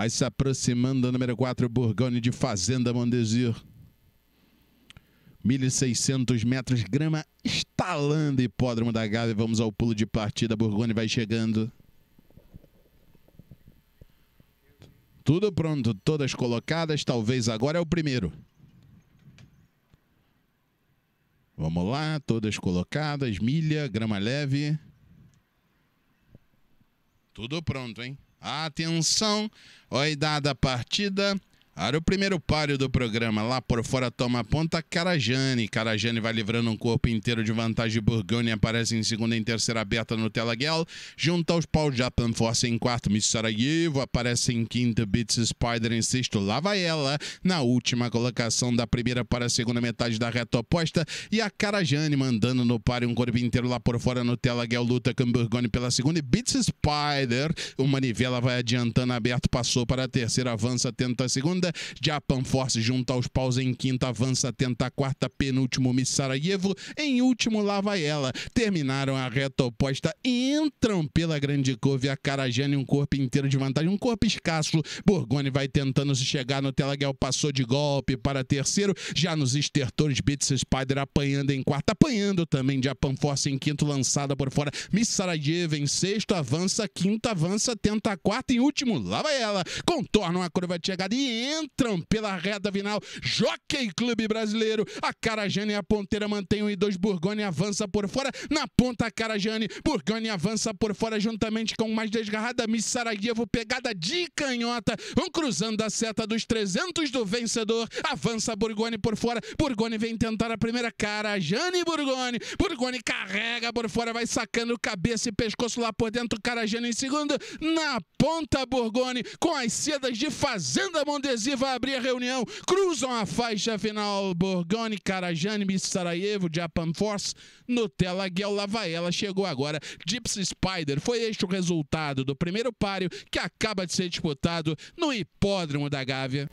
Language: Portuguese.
Aí se aproximando do número 4, Burgone de Fazenda Mondesir. 1.600 metros, grama estalando, hipódromo da Gávea. Vamos ao pulo de partida, Burgone vai chegando. Tudo pronto, todas colocadas, talvez agora é o primeiro. Vamos lá, todas colocadas, milha, grama leve. Tudo pronto, hein? Atenção, olhada a partida. Para o primeiro páreo do programa, lá por fora toma a ponta Carajane. Carajane vai livrando um corpo inteiro de vantagem. Burgoni aparece em segunda e em terceira aberta no Telaguel. Junto aos paus, Japan Force em quarto. Miss Sarajevo aparece em quinto. Beats Spider em sexto. Lá vai ela na última colocação da primeira para a segunda metade da reta oposta. E a Carajane mandando no páreo um corpo inteiro lá por fora no Telaguel. Luta com Burgoni pela segunda. E Beats Spider, o Manivela vai adiantando aberto, passou para a terceira, avança, tenta a segunda. Japan Force junto aos paus em quinta, avança a quarta, penúltimo Miss Sarajevo. Em último, lá vai ela. Terminaram a reta oposta, entram pela grande curva a Karajane um corpo inteiro de vantagem, um corpo escasso. Borgoni vai tentando se chegar no Telaguel passou de golpe para terceiro. Já nos estertores, Bits Spider apanhando em quarta, apanhando também Japan Force em quinto, lançada por fora. Miss Sarajevo em sexto, avança, quinta, avança, tenta quarta, em último, lá vai ela. Contornam a curva de chegada e entram entram pela reta final. Jockey Clube Brasileiro. A Carajane e a ponteira mantém um e dois. Burgoni avança por fora. Na ponta, a Carajane. Burgoni avança por fora juntamente com mais desgarrada. Miss Sarajevo, pegada de canhota. Vão cruzando a seta dos 300 do vencedor. Avança Burgoni por fora. Burgoni vem tentar a primeira. Carajane Burgoni. Burgoni carrega por fora. Vai sacando cabeça e pescoço lá por dentro. Carajane em segundo. Na ponta, Burgoni com as sedas de Fazenda Mondezinho e vai abrir a reunião. Cruzam a faixa final Borgoni, Karajani, Miss Sarajevo, Japan Force, Nutella, Guel Lavaela. Chegou agora Gypsy Spider. Foi este o resultado do primeiro páreo que acaba de ser disputado no Hipódromo da Gávea.